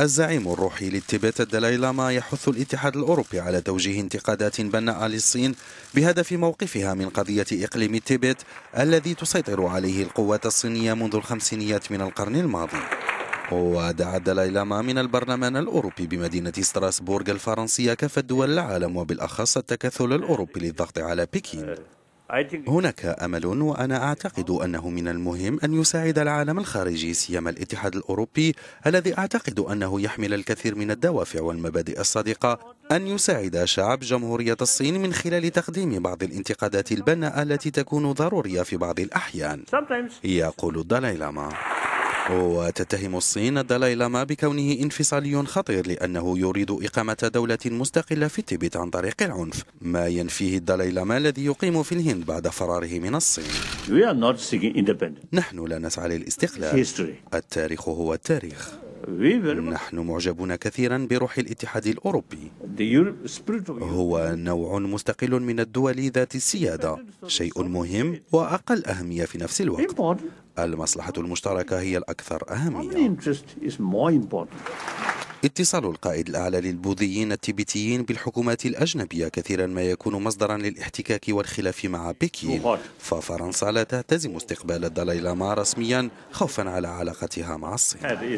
الزعيم الروحي للتبت الدلاي لاما يحث الاتحاد الأوروبي على توجيه انتقادات بناءة للصين بهدف موقفها من قضية إقليم التبت الذي تسيطر عليه القوات الصينية منذ الخمسينيات من القرن الماضي ودعا الدلاي لاما من البرلمان الأوروبي بمدينة ستراسبورغ الفرنسية كافة دول العالم وبالأخص التكتل الأوروبي للضغط على بكين هناك امل وانا اعتقد انه من المهم ان يساعد العالم الخارجي سيما الاتحاد الاوروبي الذي اعتقد انه يحمل الكثير من الدوافع والمبادئ الصادقه ان يساعد شعب جمهوريه الصين من خلال تقديم بعض الانتقادات البناءه التي تكون ضروريه في بعض الاحيان يقول الدلاي لاما وتتهم الصين الدلاي لاما بكونه انفصالي خطير لأنه يريد إقامة دولة مستقلة في تيبت عن طريق العنف ما ينفيه الدلاي لاما الذي يقيم في الهند بعد فراره من الصين نحن لا نسعى للاستقلال التاريخ هو التاريخ نحن معجبون كثيرا بروح الاتحاد الأوروبي هو نوع مستقل من الدول ذات السيادة شيء مهم وأقل أهمية في نفس الوقت المصلحة المشتركة هي الأكثر أهمية اتصال القائد الأعلى للبوذيين التبتيين بالحكومات الأجنبية كثيرا ما يكون مصدرا للاحتكاك والخلاف مع بكين ففرنسا لا تهتزم استقبال الدلاي لاما رسميا خوفا على علاقتها مع الصين